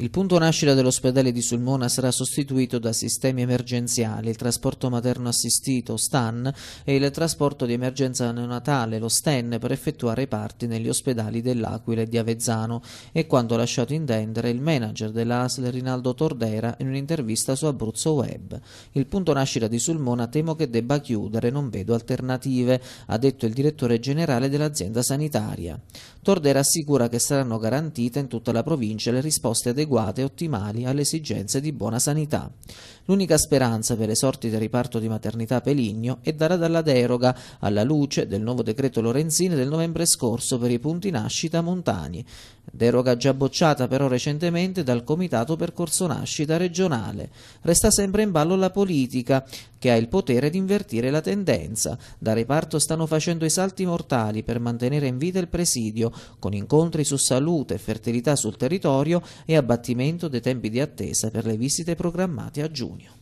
Il punto nascita dell'ospedale di Sulmona sarà sostituito da sistemi emergenziali, il trasporto materno assistito, STAN, e il trasporto di emergenza neonatale, lo STEN, per effettuare i parti negli ospedali dell'Aquila e di Avezzano. E quanto lasciato intendere il manager dell'ASL Rinaldo Tordera in un'intervista su Abruzzo Web. Il punto nascita di Sulmona temo che debba chiudere, non vedo alternative, ha detto il direttore generale dell'azienda sanitaria. Tordera assicura che saranno garantite in tutta la provincia le risposte adeguate adeguate e ottimali alle esigenze di buona sanità. L'unica speranza per le sorti del riparto di maternità Peligno è data dalla deroga alla luce del nuovo decreto Lorenzini del novembre scorso per i punti nascita montani, deroga già bocciata però recentemente dal Comitato Percorso Nascita regionale. Resta sempre in ballo la politica, che ha il potere di invertire la tendenza. Da reparto stanno facendo i salti mortali per mantenere in vita il presidio, con incontri su salute e fertilità sul territorio e abbattimento dei tempi di attesa per le visite programmate a giugno.